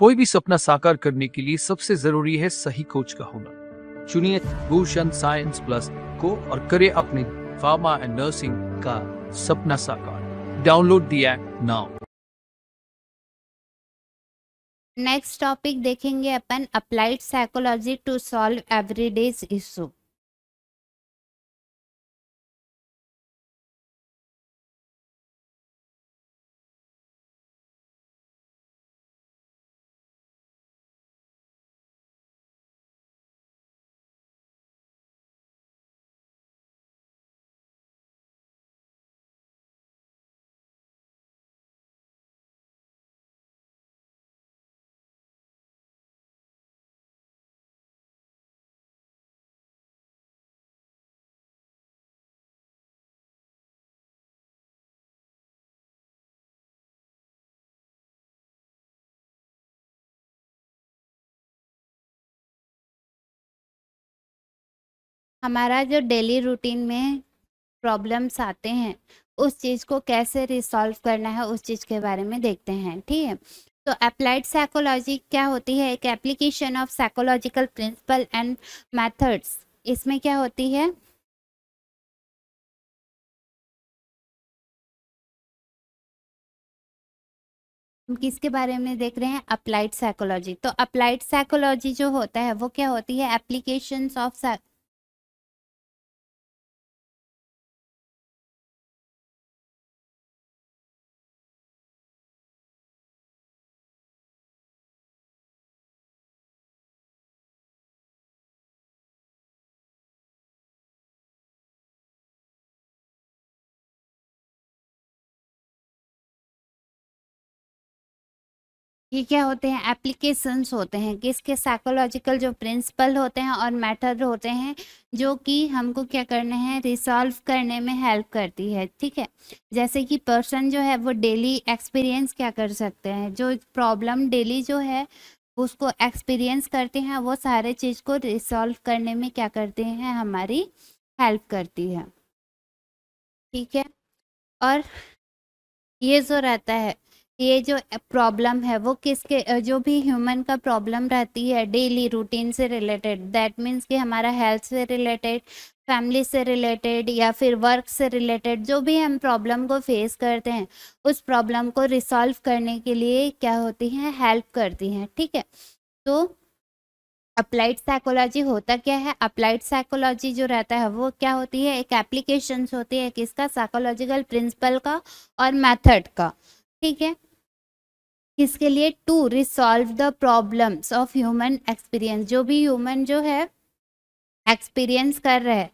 कोई भी सपना साकार करने के लिए सबसे जरूरी है सही कोच का होना चुनिए भूषण साइंस प्लस को और करे अपने फार्मा एंड नर्सिंग का सपना साकार download the now next topic देखेंगे अपन applied psychology to solve everyday issue हमारा जो डेली रूटीन में प्रॉब्लम्स आते हैं उस चीज़ को कैसे रिसॉल्व करना है उस चीज़ के बारे में देखते हैं ठीक है तो अप्लाइड साइकोलॉजी क्या होती है एक application of psychological principle and methods इसमें क्या होती है हम किसके बारे में देख रहे हैं अप्लाइड साइकोलॉजी तो अप्लाइड साइकोलॉजी जो होता है वो क्या होती है एप्लीकेशंस ऑफ ये क्या होते हैं एप्लीकेशंस होते हैं कि इसके साइकोलॉजिकल जो प्रिंसिपल होते हैं और मैटर होते हैं जो कि हमको क्या करने हैं रिसॉल्व करने में हेल्प करती है ठीक है जैसे कि पर्सन जो है वो डेली एक्सपीरियंस क्या कर सकते हैं जो प्रॉब्लम डेली जो है उसको एक्सपीरियंस करते हैं वो सारे चीज़ को रिसॉल्व करने में क्या करते हैं हमारी हेल्प करती है ठीक है और ये जो रहता है ये जो प्रॉब्लम है वो किसके जो भी ह्यूमन का प्रॉब्लम रहती है डेली रूटीन से रिलेटेड दैट मीन्स कि हमारा हेल्थ से रिलेटेड फैमिली से रिलेटेड या फिर वर्क से रिलेटेड जो भी हम प्रॉब्लम को फेस करते हैं उस प्रॉब्लम को रिसॉल्व करने के लिए क्या होती हैं हेल्प करती हैं ठीक है तो अप्लाइड साइकोलॉजी होता क्या है अप्लाइड साइकोलॉजी जो रहता है वो क्या होती है एक एप्लीकेशन होती है किसका साइकोलॉजिकल प्रिंसिपल का और मैथड का ठीक है किसके लिए to resolve the problems of human experience जो भी ह्यूमन जो है एक्सपीरियंस कर रहे हैं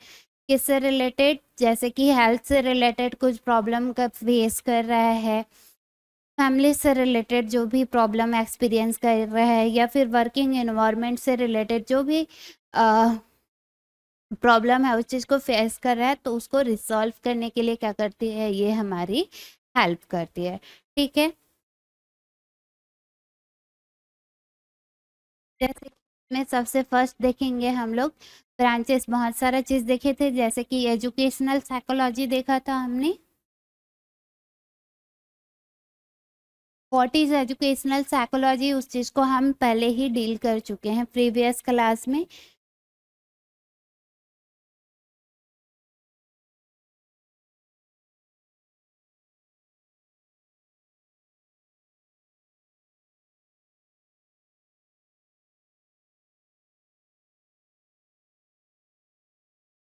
किससे रिलेटेड जैसे कि हेल्थ से रिलेटेड कुछ प्रॉब्लम का फेस कर रहा है फैमिली से रिलेटेड जो भी प्रॉब्लम एक्सपीरियंस कर रहा है या फिर वर्किंग एनवायरनमेंट से रिलेटेड जो भी प्रॉब्लम है उस चीज़ को फेस कर रहा है तो उसको रिसॉल्व करने के लिए क्या करती है ये हमारी हेल्प करती है ठीक है जैसे में सबसे फर्स्ट देखेंगे हम लोग ब्रांचेस बहुत सारा चीज़ देखे थे जैसे कि एजुकेशनल साइकोलॉजी देखा था हमने वॉट इज़ एजुकेशनल साइकोलॉजी उस चीज़ को हम पहले ही डील कर चुके हैं प्रीवियस क्लास में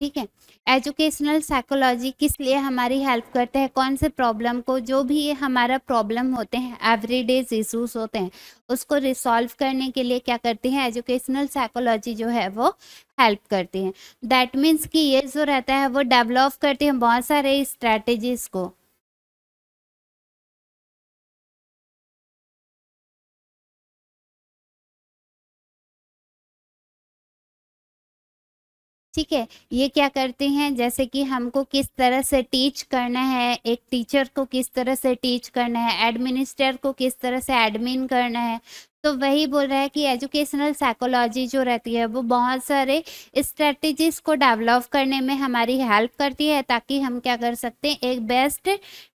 ठीक है एजुकेशनल साइकोलॉजी किस लिए हमारी हेल्प करते हैं कौन से प्रॉब्लम को जो भी हमारा प्रॉब्लम होते हैं एवरीडे इशूज होते हैं उसको रिसॉल्व करने के लिए क्या करती है एजुकेशनल साइकोलॉजी जो है वो हेल्प करती है दैट मीन्स कि ये जो रहता है वो डेवलप करती है बहुत सारे स्ट्रैटेजीज को ठीक है ये क्या करते हैं जैसे कि हमको किस तरह से टीच करना है एक टीचर को किस तरह से टीच करना है एडमिनिस्ट्रेटर को किस तरह से एडमिन करना है तो वही बोल रहा है कि एजुकेशनल साइकोलॉजी जो रहती है वो बहुत सारे स्ट्रेटजीज को डेवलप करने में हमारी हेल्प करती है ताकि हम क्या कर सकते हैं एक बेस्ट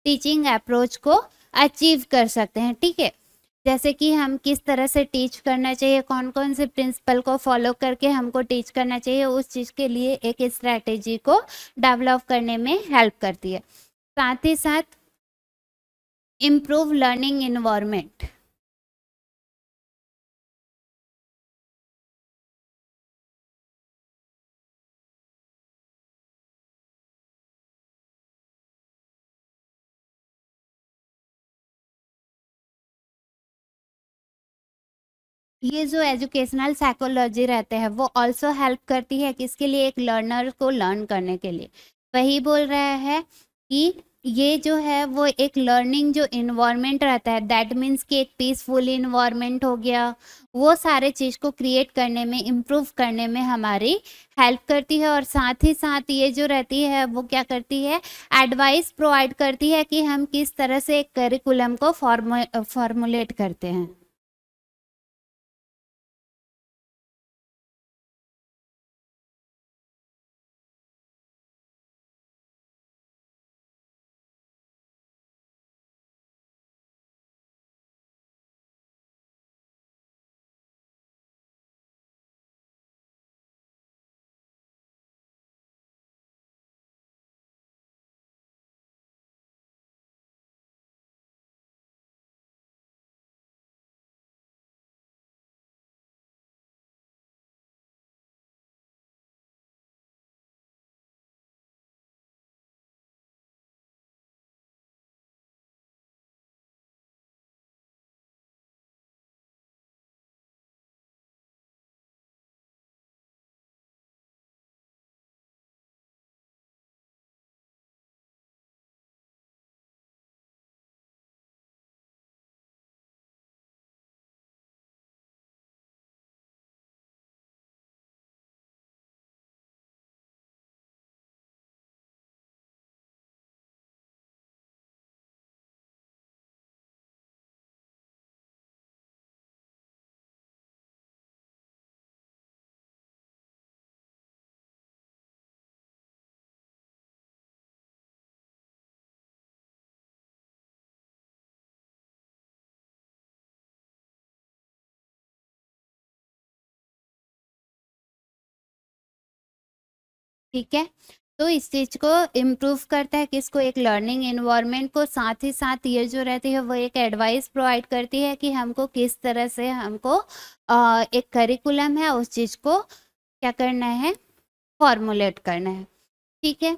टीचिंग अप्रोच को अचीव कर सकते हैं ठीक है जैसे कि हम किस तरह से टीच करना चाहिए कौन कौन से प्रिंसिपल को फॉलो करके हमको टीच करना चाहिए उस चीज़ के लिए एक स्ट्रैटेजी को डेवलप करने में हेल्प करती है साथ ही साथ इम्प्रूव लर्निंग इन्वायरमेंट ये जो एजुकेशनल साइकोलॉजी रहते हैं वो ऑल्सो हेल्प करती है किसके लिए एक लर्नर को लर्न करने के लिए वही बोल रहा है कि ये जो है वो एक लर्निंग जो इन्वायरमेंट रहता है दैट मीन्स कि एक पीसफुल इन्वायरमेंट हो गया वो सारे चीज़ को क्रिएट करने में इम्प्रूव करने में हमारी हेल्प करती है और साथ ही साथ ये जो रहती है वो क्या करती है एडवाइस प्रोवाइड करती है कि हम किस तरह से एक करिकुलम को फॉर्मो फॉर्मुलेट करते हैं ठीक है तो इस चीज़ को इम्प्रूव करता है किसको एक लर्निंग एनवायरनमेंट को साथ ही साथ ये जो रहती है वो एक एडवाइस प्रोवाइड करती है कि हमको किस तरह से हमको आ, एक करिकुलम है उस चीज़ को क्या करना है फॉर्मुलेट करना है ठीक है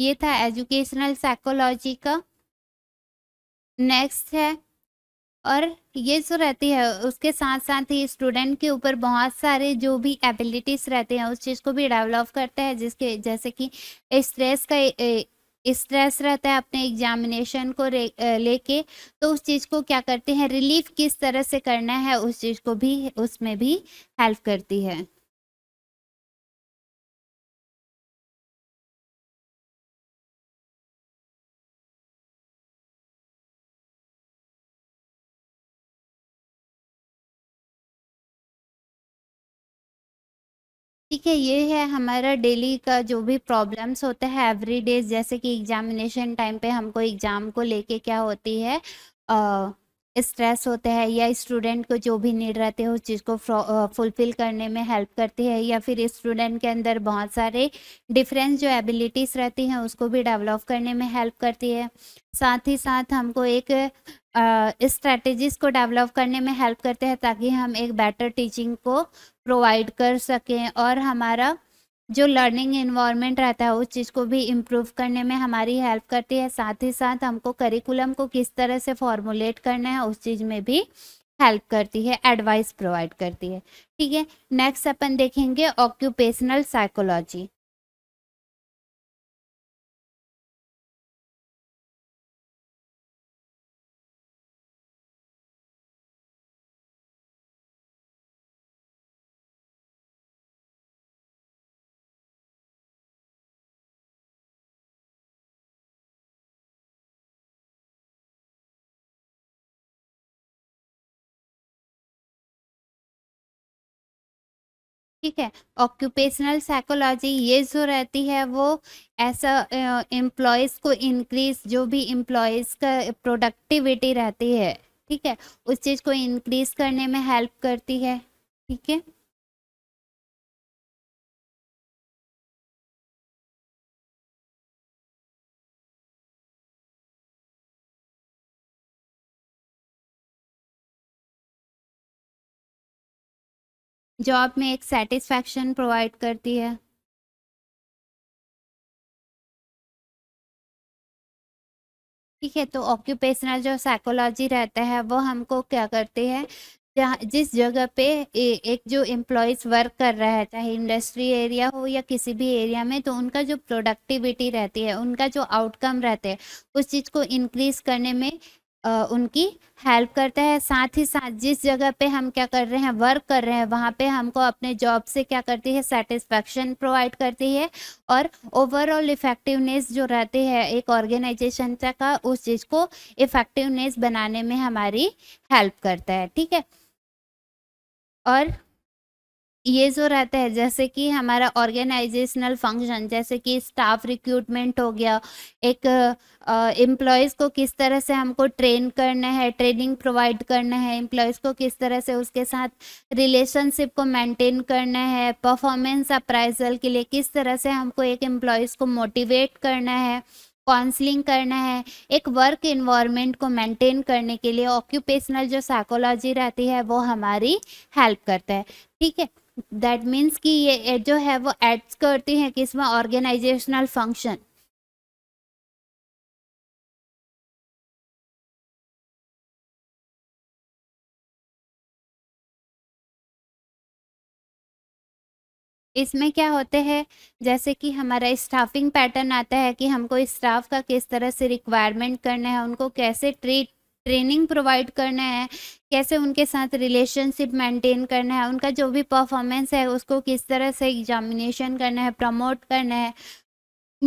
ये था एजुकेशनल साइकोलॉजी का नेक्स्ट है और ये जो रहती है उसके साथ साथ ही स्टूडेंट के ऊपर बहुत सारे जो भी एबिलिटीज़ रहते हैं उस चीज़ को भी डेवलप करते हैं जिसके जैसे कि स्ट्रेस का स्ट्रेस रहता है अपने एग्जामिनेशन को लेके तो उस चीज़ को क्या करते हैं रिलीफ किस तरह से करना है उस चीज़ को भी उसमें भी हेल्प करती है ठीक है ये है हमारा डेली का जो भी प्रॉब्लम्स होते हैं एवरी डे जैसे कि एग्जामिनेशन टाइम पे हमको एग्ज़ाम को लेके क्या होती है आ, स्ट्रेस होता है या स्टूडेंट को जो भी नीड रहते हैं उस चीज़ को फुलफ़िल करने में हेल्प करती है या फिर स्टूडेंट के अंदर बहुत सारे डिफरेंस जो एबिलिटीज़ रहती हैं उसको भी डेवलप करने में हेल्प करती है साथ ही साथ हमको एक स्ट्रेटजीज को डेवलप करने में हेल्प करते हैं ताकि हम एक बेटर टीचिंग को प्रोवाइड कर सकें और हमारा जो लर्निंग इन्वायरमेंट रहता है उस चीज़ को भी इम्प्रूव करने में हमारी हेल्प करती है साथ ही साथ हमको करिकुलम को किस तरह से फॉर्मुलेट करना है उस चीज़ में भी हेल्प करती है एडवाइस प्रोवाइड करती है ठीक है नेक्स्ट अपन देखेंगे ऑक्यूपेशनल साइकोलॉजी ठीक है ऑक्यूपेशनल साइकोलॉजी ये जो रहती है वो ऐसा एम्प्लॉयज़ को इंक्रीज जो भी एम्प्लॉयज़ का प्रोडक्टिविटी रहती है ठीक है उस चीज़ को इंक्रीज करने में हेल्प करती है ठीक है जॉब में एक सेटिस्फैक्शन प्रोवाइड करती है ठीक है तो ऑक्यूपेशनल जो साइकोलॉजी रहता है वो हमको क्या करती है जहाँ जिस जगह पे एक जो एम्प्लॉयज़ वर्क कर रहा है चाहे इंडस्ट्री एरिया हो या किसी भी एरिया में तो उनका जो प्रोडक्टिविटी रहती है उनका जो आउटकम रहते हैं उस चीज़ को इंक्रीज करने में उनकी हेल्प करता है साथ ही साथ जिस जगह पे हम क्या कर रहे हैं वर्क कर रहे हैं वहाँ पे हमको अपने जॉब से क्या करती है सेटिस्फेक्शन प्रोवाइड करती है और ओवरऑल इफ़ेक्टिवनेस जो रहती है एक ऑर्गेनाइजेशन का उस चीज़ को इफ़ेक्टिवनेस बनाने में हमारी हेल्प करता है ठीक है और ये जो रहता है जैसे कि हमारा ऑर्गेनाइजेशनल फंक्शन जैसे कि स्टाफ रिक्रूटमेंट हो गया एक एम्प्लॉयज़ को किस तरह से हमको ट्रेन करना है ट्रेनिंग प्रोवाइड करना है एम्प्लॉयज़ को किस तरह से उसके साथ रिलेशनशिप को मेंटेन करना है परफॉर्मेंस अप्राइजल के लिए किस तरह से हमको एक एम्प्लॉयज़ को मोटिवेट करना है काउंसलिंग करना है एक वर्क इन्वायरमेंट को मेंटेन करने के लिए ऑक्यूपेशनल जो साइकोलॉजी रहती है वो हमारी हेल्प करता है ठीक है दैट मीन्स कि ये जो है वो एड्स करती हैं किस ऑर्गेनाइजेशनल फंक्शन इसमें क्या होते हैं जैसे कि हमारा स्टाफिंग पैटर्न आता है कि हमको स्टाफ का किस तरह से रिक्वायरमेंट करना है उनको कैसे ट्रीट ट्रेनिंग प्रोवाइड करना है कैसे उनके साथ रिलेशनशिप मेंटेन करना है उनका जो भी परफॉर्मेंस है उसको किस तरह से एग्जामिनेशन करना है प्रमोट करना है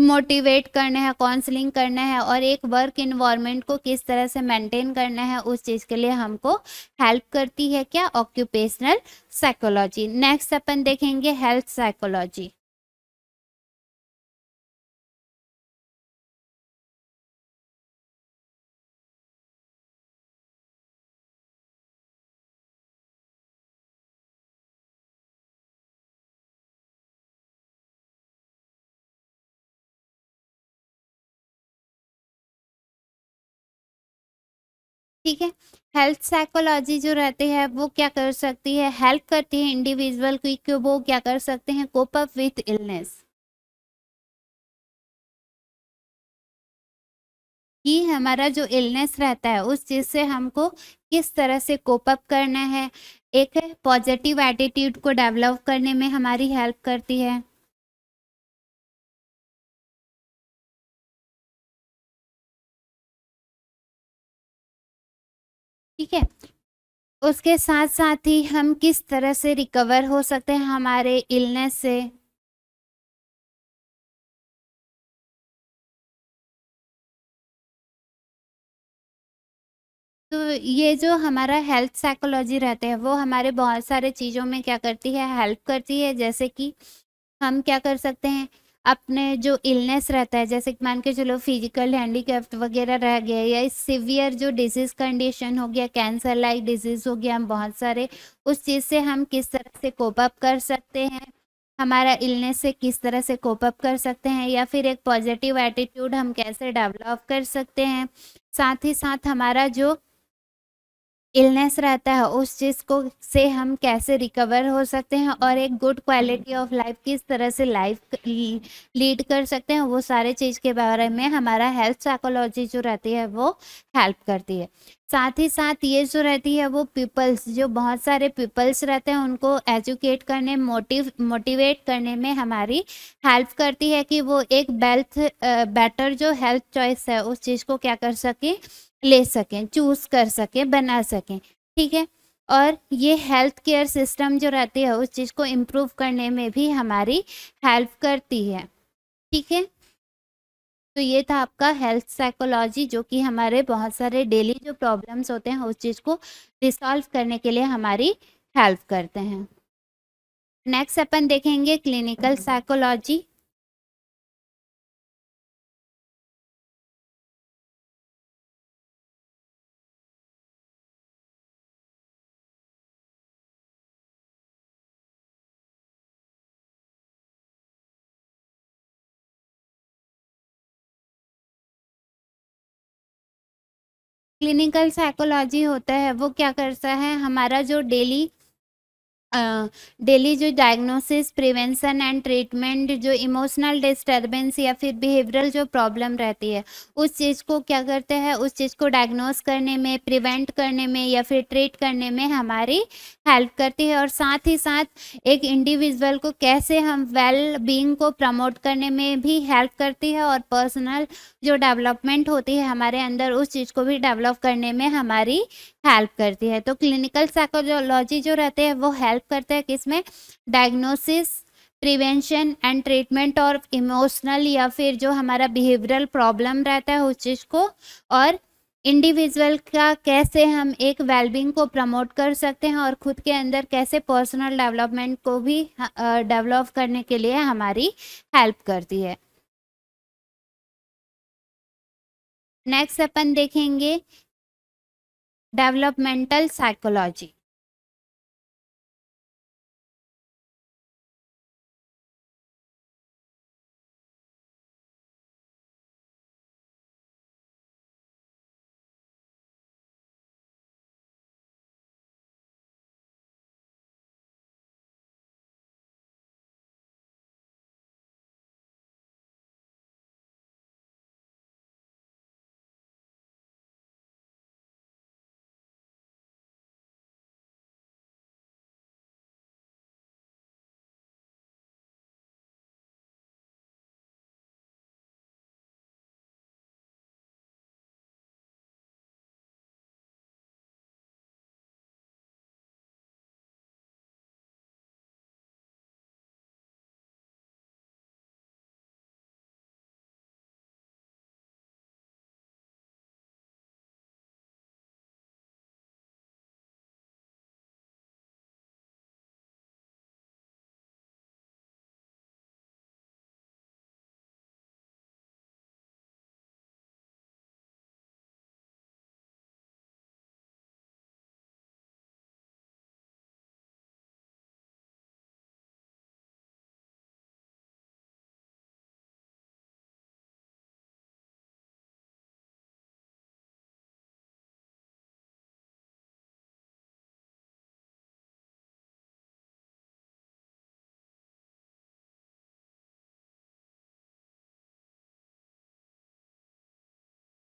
मोटिवेट करना है काउंसलिंग करना है और एक वर्क इन्वामेंट को किस तरह से मेंटेन करना है उस चीज़ के लिए हमको हेल्प करती है क्या ऑक्यूपेशनल साइकोलॉजी नेक्स्ट अपन देखेंगे हेल्थ साइकोलॉजी ठीक है हेल्थ साइकोलॉजी जो रहती है वो क्या कर सकती है हेल्प करती है इंडिविजुअल कि वो क्या कर सकते हैं कोप अप विथ इलनेस कि हमारा जो इलनेस रहता है उस चीज़ से हमको किस तरह से कोप अप करना है एक है पॉजिटिव एटीट्यूड को डेवलप करने में हमारी हेल्प करती है ठीक है उसके साथ साथ ही हम किस तरह से रिकवर हो सकते हैं हमारे इलनेस से तो ये जो हमारा हेल्थ साइकोलॉजी रहते हैं वो हमारे बहुत सारे चीज़ों में क्या करती है हेल्प करती है जैसे कि हम क्या कर सकते हैं अपने जो इलनेस रहता है जैसे मान के चलो फिजिकल हैंडीक्राफ्ट वगैरह रह गया या सिवियर जो डिजीज़ कंडीशन हो गया कैंसर लाइक डिजीज़ हो गया हम बहुत सारे उस चीज़ से हम किस तरह से कोप अप कर सकते हैं हमारा इलनेस से किस तरह से कोप अप कर सकते हैं या फिर एक पॉजिटिव एटीट्यूड हम कैसे डेवलप कर सकते हैं साथ ही साथ हमारा जो इलनेस रहता है उस चीज़ को से हम कैसे रिकवर हो सकते हैं और एक गुड क्वालिटी ऑफ लाइफ किस तरह से लाइफ लीड कर सकते हैं वो सारे चीज़ के बारे में हमारा हेल्थ साइकोलॉजी जो रहती है वो हेल्प करती है साथ ही साथ ये जो रहती है वो पीपल्स जो बहुत सारे पीपल्स रहते हैं उनको एजुकेट करने मोटिव मोटिवेट करने में हमारी हेल्प करती है कि वो एक बेल्थ बेटर जो हेल्थ चॉइस है उस चीज़ को क्या कर सके ले सकें चूज़ कर सकें बना सकें ठीक है और ये हेल्थ केयर सिस्टम जो रहती है उस चीज़ को इम्प्रूव करने में भी हमारी हेल्प करती है ठीक है तो ये था आपका हेल्थ साइकोलॉजी जो कि हमारे बहुत सारे डेली जो प्रॉब्लम्स होते हैं उस चीज़ को रिसॉल्व करने के लिए हमारी हेल्प करते हैं नेक्स्ट अपन देखेंगे क्लिनिकल साइकोलॉजी क्लिनिकल साइकोलॉजी होता है वो क्या करता है हमारा जो डेली डेली जो डायग्नोसिस प्रिवेंशन एंड ट्रीटमेंट जो इमोशनल डिस्टरबेंस या फिर बिहेवियरल जो प्रॉब्लम रहती है उस चीज़ को क्या करते हैं उस चीज़ को डायग्नोस करने में प्रिवेंट करने में या फिर ट्रीट करने में हमारी हेल्प करती है और साथ ही साथ एक इंडिविजुअल को कैसे हम वेल बींग को प्रमोट करने में भी हेल्प करती है और पर्सनल जो डेवलपमेंट होती है हमारे अंदर उस चीज़ को भी डेवलप करने में हमारी हेल्प करती है तो क्लिनिकल साइकोलॉजी जो रहते हैं वो हेल्प हेल्प करता है किसमें डायग्नोसिस प्रिवेंशन एंड ट्रीटमेंट और इमोशनल या फिर जो हमारा बिहेवियरल प्रॉब्लम रहता है उस चीज़ को और इंडिविजुअल का कैसे हम एक वेलबींग को प्रमोट कर सकते हैं और खुद के अंदर कैसे पर्सनल डेवलपमेंट को भी डेवलप करने के लिए हमारी हेल्प करती है नेक्स्ट अपन देखेंगे डेवलपमेंटल साइकोलॉजी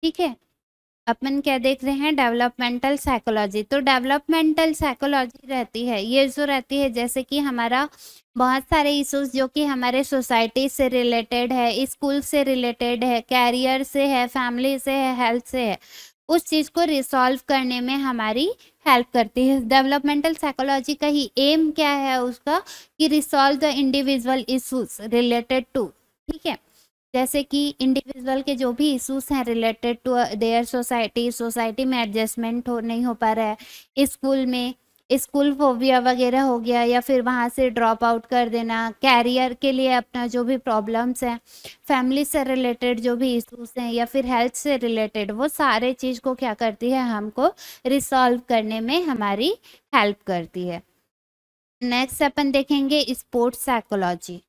ठीक है अपन क्या देख रहे हैं डेवलपमेंटल साइकोलॉजी तो डेवलपमेंटल साइकोलॉजी रहती है ये जो रहती है जैसे कि हमारा बहुत सारे इशूज जो कि हमारे सोसाइटी से रिलेटेड है स्कूल से रिलेटेड है कैरियर से है फैमिली से है हेल्थ से है उस चीज़ को रिसॉल्व करने में हमारी हेल्प करती है डेवलपमेंटल साइकोलॉजी का ही एम क्या है उसका कि resolve the individual issues related to ठीक है जैसे कि इंडिविजुअल के जो भी इश्यूज हैं related to their society society में एडजस्टमेंट हो नहीं हो पा रहा है स्कूल में स्कूल फोबिया वगैरह हो गया या फिर वहाँ से ड्रॉप आउट कर देना कैरियर के लिए अपना जो भी प्रॉब्लम्स हैं फैमिली से रिलेटेड जो भी इश्यूज हैं या फिर हेल्थ से रिलेटेड वो सारे चीज़ को क्या करती है हमको रिसॉल्व करने में हमारी हेल्प करती है नेक्स्ट अपन देखेंगे स्पोर्ट्स साइकोलॉजी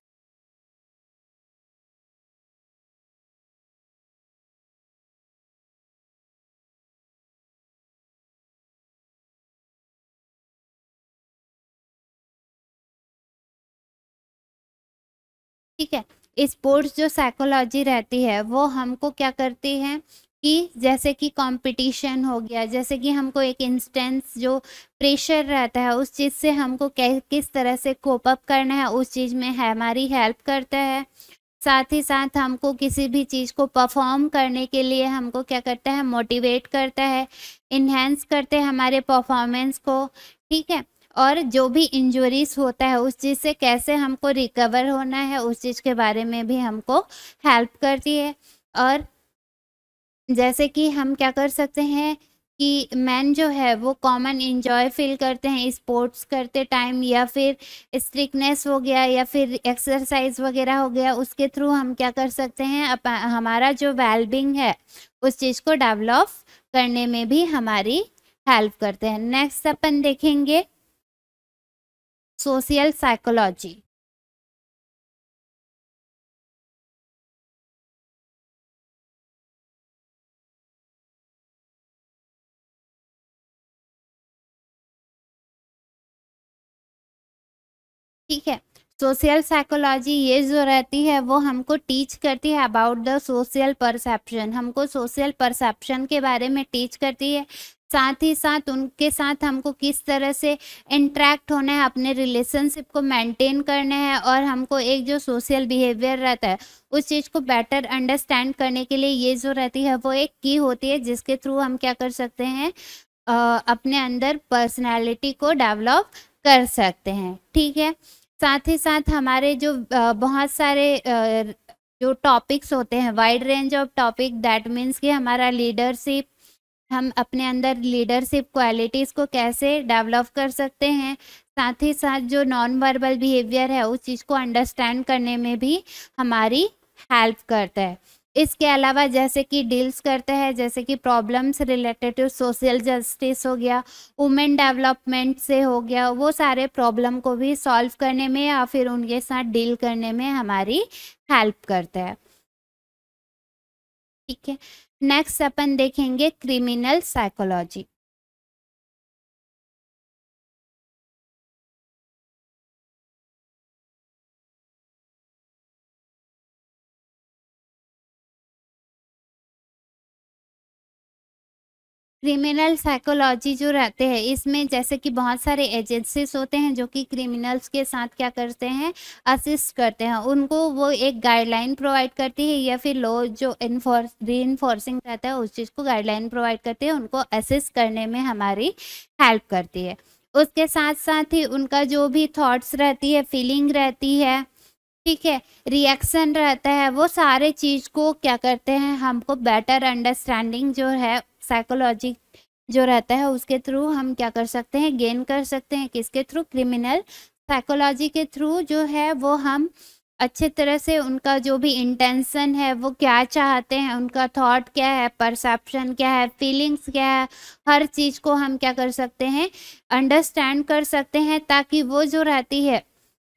ठीक है स्पोर्ट्स जो साइकोलॉजी रहती है वो हमको क्या करती है कि जैसे कि कंपटीशन हो गया जैसे कि हमको एक इंस्टेंस जो प्रेशर रहता है उस चीज़ से हमको किस तरह से कोप अप करना है उस चीज़ में हमारी हेल्प करता है साथ ही साथ हमको किसी भी चीज़ को परफॉर्म करने के लिए हमको क्या करता है मोटिवेट करता है इन्हेंस करते हैं हमारे परफॉर्मेंस को ठीक है और जो भी इंजरीज होता है उस चीज़ से कैसे हमको रिकवर होना है उस चीज़ के बारे में भी हमको हेल्प करती है और जैसे कि हम क्या कर सकते हैं कि मैन जो है वो कॉमन इंजॉय फील करते हैं स्पोर्ट्स करते टाइम या फिर स्ट्रिकनेस हो गया या फिर एक्सरसाइज वगैरह हो गया उसके थ्रू हम क्या कर सकते हैं अप, हमारा जो वेलबिंग है उस चीज़ को डेवलप करने में भी हमारी हेल्प करते हैं नेक्स्ट अपन देखेंगे सोशल साइकोलॉजी ठीक है सोशल साइकोलॉजी ये जो रहती है वो हमको टीच करती है अबाउट द सोशल परसेप्शन हमको सोशल परसेप्शन के बारे में टीच करती है साथ ही साथ उनके साथ हमको किस तरह से इंट्रैक्ट होना है अपने रिलेशनशिप को मेंटेन करना है और हमको एक जो सोशल बिहेवियर रहता है उस चीज़ को बेटर अंडरस्टैंड करने के लिए ये जो रहती है वो एक की होती है जिसके थ्रू हम क्या कर सकते हैं अपने अंदर पर्सनैलिटी को डेवलप कर सकते हैं ठीक है साथ ही साथ हमारे जो बहुत सारे जो टॉपिक्स होते हैं wide range of topic that means कि हमारा लीडरशिप हम अपने अंदर लीडरशिप क्वालिटीज़ को कैसे डेवलप कर सकते हैं साथ ही साथ जो नॉन वर्बल बिहेवियर है उस चीज़ को अंडरस्टैंड करने में भी हमारी हेल्प करता है इसके अलावा जैसे कि डील्स करते हैं जैसे कि problems related to social justice हो गया वुमेन डेवलपमेंट से हो गया वो सारे प्रॉब्लम को भी सॉल्व करने में या फिर उनके साथ डील करने में हमारी हेल्प करता है ठीक है नेक्स्ट अपन देखेंगे क्रिमिनल साइकोलॉजी क्रिमिनल साइकोलॉजी जो रहते हैं इसमें जैसे कि बहुत सारे एजेंसीज होते हैं जो कि क्रिमिनल्स के साथ क्या करते हैं असिस्ट करते हैं उनको वो एक गाइडलाइन प्रोवाइड करती है या फिर लो जो इन्फोर्स री इन्फोर्सिंग रहता है उस चीज़ को गाइडलाइन प्रोवाइड करती है उनको असिस्ट करने में हमारी हेल्प करती है उसके साथ साथ ही उनका जो भी थाट्स रहती है फीलिंग रहती है ठीक है रिएक्शन रहता है वो सारे चीज़ को क्या करते हैं हमको बेटर अंडरस्टैंडिंग जो है साइकोलॉजी जो रहता है उसके थ्रू हम क्या कर सकते हैं गेन कर सकते हैं किसके थ्रू क्रिमिनल साइकोलॉजी के थ्रू जो है वो हम अच्छे तरह से उनका जो भी इंटेंशन है वो क्या चाहते हैं उनका थॉट क्या है परसेप्शन क्या है फीलिंग्स क्या है हर चीज़ को हम क्या कर सकते हैं अंडरस्टैंड कर सकते हैं ताकि वो जो रहती है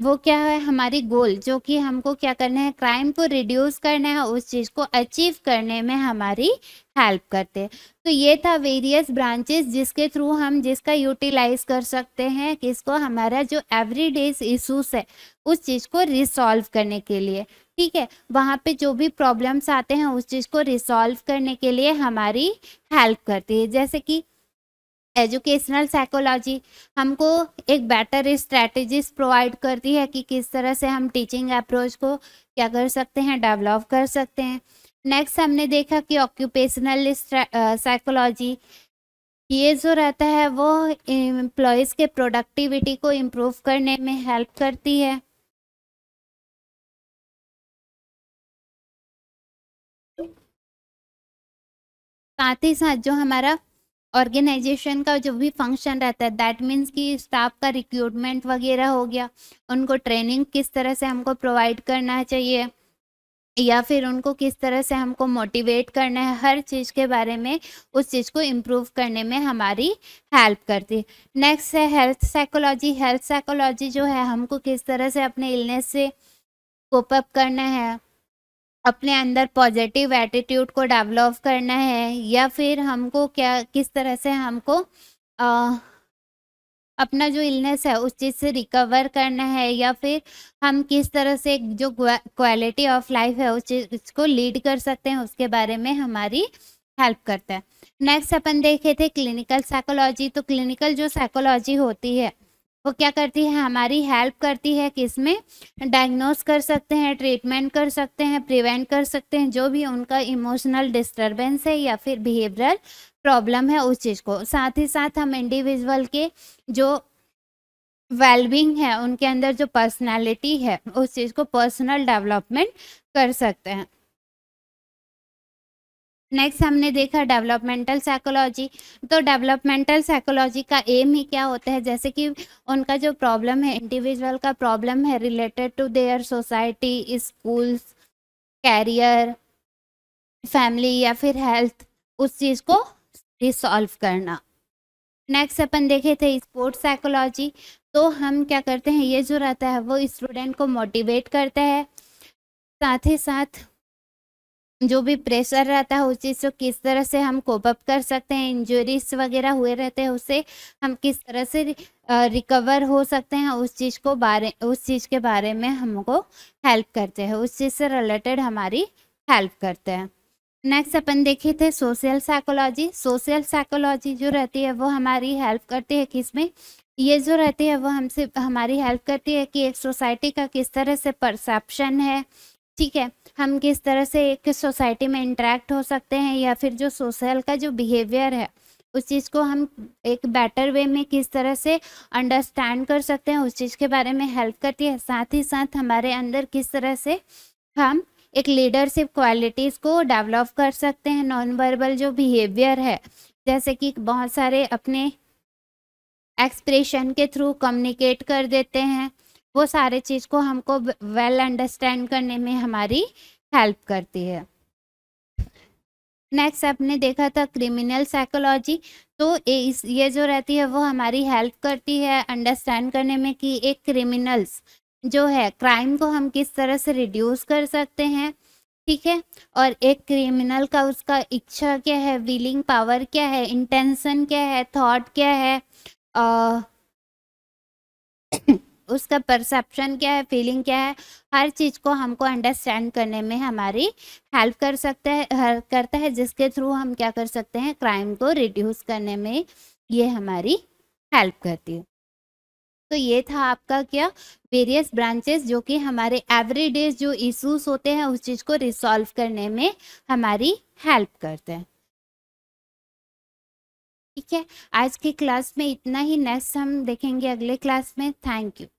वो क्या है हमारी गोल जो कि हमको क्या करना है क्राइम को रिड्यूस करना है उस चीज़ को अचीव करने में हमारी हेल्प करते हैं तो ये था वेरियस ब्रांचेस जिसके थ्रू हम जिसका यूटिलाइज कर सकते हैं किसको हमारा जो डेज इशूस है उस चीज़ को रिसॉल्व करने के लिए ठीक है वहाँ पे जो भी प्रॉब्लम्स आते हैं उस चीज़ को रिसॉल्व करने के लिए हमारी हेल्प करती है जैसे कि एजुकेशनल साइकोलॉजी हमको एक बेटर स्ट्रेटजीज प्रोवाइड करती है कि किस तरह से हम टीचिंग अप्रोच को क्या कर सकते हैं डेवलप कर सकते हैं नेक्स्ट हमने देखा कि ऑक्यूपेशनल साइकोलॉजी ये जो रहता है वो एम्प्लॉयज़ के प्रोडक्टिविटी को इम्प्रूव करने में हेल्प करती है साथ ही साथ जो हमारा ऑर्गेनाइजेशन का जो भी फंक्शन रहता है दैट मीन्स कि स्टाफ का रिक्रूटमेंट वगैरह हो गया उनको ट्रेनिंग किस तरह से हमको प्रोवाइड करना चाहिए या फिर उनको किस तरह से हमको मोटिवेट करना है हर चीज़ के बारे में उस चीज़ को इम्प्रूव करने में हमारी हेल्प करती है नेक्स्ट है हेल्थ साइकोलॉजी हेल्थ साइकोलॉजी जो है हमको किस तरह से अपने इलनेस से कोपअप करना है अपने अंदर पॉजिटिव एटीट्यूड को डेवलप करना है या फिर हमको क्या किस तरह से हमको आ, अपना जो इलनेस है उस चीज़ से रिकवर करना है या फिर हम किस तरह से जो क्वालिटी ऑफ लाइफ है उस चीज़ उसको लीड कर सकते हैं उसके बारे में हमारी हेल्प करता है नेक्स्ट अपन देखे थे क्लिनिकल साइकोलॉजी तो क्लिनिकल जो साइकोलॉजी होती है वो क्या करती है हमारी हेल्प करती है किस में डायग्नोस कर सकते हैं ट्रीटमेंट कर सकते हैं प्रिवेंट कर सकते हैं जो भी उनका इमोशनल डिस्टरबेंस है या फिर बिहेवियरल प्रॉब्लम है उस चीज़ को साथ ही साथ हम इंडिविजुअल के जो वेलबींग है उनके अंदर जो पर्सनालिटी है उस चीज़ को पर्सनल डेवलपमेंट कर सकते हैं नेक्स्ट हमने देखा डेवलपमेंटल साइकोलॉजी तो डेवलपमेंटल साइकोलॉजी का एम ही क्या होता है जैसे कि उनका जो प्रॉब्लम है इंडिविजुअल का प्रॉब्लम है related to their society schools career family या फिर हेल्थ उस चीज़ को रिसॉल्व करना नेक्स्ट अपन देखे थे स्पोर्ट्स साइकोलॉजी तो हम क्या करते हैं ये जो रहता है वो स्टूडेंट को मोटिवेट करता है साथ ही साथ जो भी प्रेशर रहता है उस चीज़ को किस तरह से हम कोपअप कर सकते हैं इंजरीज वगैरह हुए रहते हैं उससे हम किस तरह से रिकवर हो सकते हैं उस चीज़ को बारे उस चीज़ के बारे में हमको हेल्प करते हैं उस चीज़ से रिलेटेड हमारी हेल्प करते हैं नेक्स्ट अपन देखे थे सोशल साइकोलॉजी सोशल साइकोलॉजी जो रहती है वो हमारी हेल्प करती है किसमें ये जो रहती है वो हमसे हमारी हेल्प करती है कि एक सोसाइटी का किस तरह से परसेप्शन है ठीक है हम किस तरह से एक सोसाइटी में इंटरेक्ट हो सकते हैं या फिर जो सोशल का जो बिहेवियर है उस चीज़ को हम एक बेटर वे में किस तरह से अंडरस्टैंड कर सकते हैं उस चीज़ के बारे में हेल्प करती है साथ ही साथ हमारे अंदर किस तरह से हम एक लीडरशिप क्वालिटीज़ को डेवलप कर सकते हैं नॉन वर्बल जो बिहेवियर है जैसे कि बहुत सारे अपने एक्सप्रेशन के थ्रू कम्युनिकेट कर देते हैं वो सारे चीज़ को हमको वेल अंडरस्टैंड करने में हमारी हेल्प करती है नेक्स्ट आपने देखा था क्रिमिनल साइकोलॉजी तो इस ये जो रहती है वो हमारी हेल्प करती है अंडरस्टैंड करने में कि एक क्रिमिनल्स जो है क्राइम को हम किस तरह से रिड्यूस कर सकते हैं ठीक है और एक क्रिमिनल का उसका इच्छा क्या है विलिंग पावर क्या है इंटेंशन क्या है थॉट क्या है आ, उसका परसेप्शन क्या है फीलिंग क्या है हर चीज़ को हमको अंडरस्टैंड करने में हमारी हेल्प कर सकता है करता है जिसके थ्रू हम क्या कर सकते हैं क्राइम को रिड्यूस करने में ये हमारी हेल्प करती है तो ये था आपका क्या वेरियस ब्रांचेस जो कि हमारे एवरीडे जो इश्यूज होते हैं उस चीज़ को रिसॉल्व करने में हमारी हेल्प करते हैं ठीक है आज की क्लास में इतना ही नेक्स्ट हम देखेंगे अगले क्लास में थैंक यू